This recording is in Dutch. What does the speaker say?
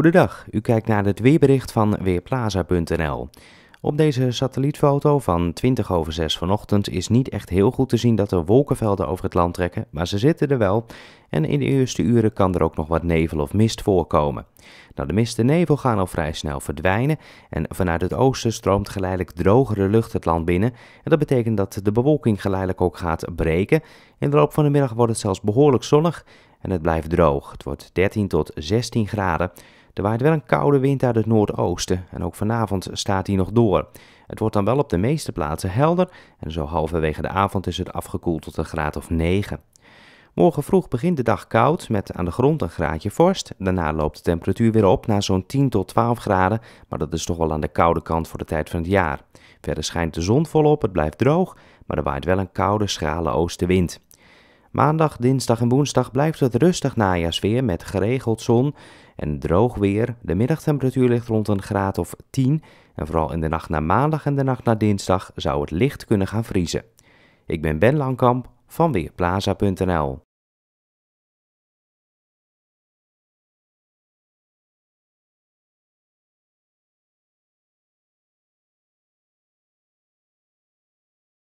Goedendag, u kijkt naar het weerbericht van Weerplaza.nl. Op deze satellietfoto van 20 over 6 vanochtend is niet echt heel goed te zien dat er wolkenvelden over het land trekken, maar ze zitten er wel. En in de eerste uren kan er ook nog wat nevel of mist voorkomen. Nou, de mist en nevel gaan al vrij snel verdwijnen en vanuit het oosten stroomt geleidelijk drogere lucht het land binnen. En dat betekent dat de bewolking geleidelijk ook gaat breken. In de loop van de middag wordt het zelfs behoorlijk zonnig en het blijft droog. Het wordt 13 tot 16 graden. Er waait wel een koude wind uit het noordoosten en ook vanavond staat die nog door. Het wordt dan wel op de meeste plaatsen helder en zo halverwege de avond is het afgekoeld tot een graad of 9. Morgen vroeg begint de dag koud met aan de grond een graadje vorst. Daarna loopt de temperatuur weer op naar zo'n 10 tot 12 graden, maar dat is toch wel aan de koude kant voor de tijd van het jaar. Verder schijnt de zon volop, het blijft droog, maar er waait wel een koude, schrale oostenwind. Maandag, dinsdag en woensdag blijft het rustig najaarsweer met geregeld zon en droog weer, de middagtemperatuur ligt rond een graad of 10. En vooral in de nacht naar maandag en de nacht naar dinsdag zou het licht kunnen gaan vriezen. Ik ben Ben Langkamp van Weerplaza.nl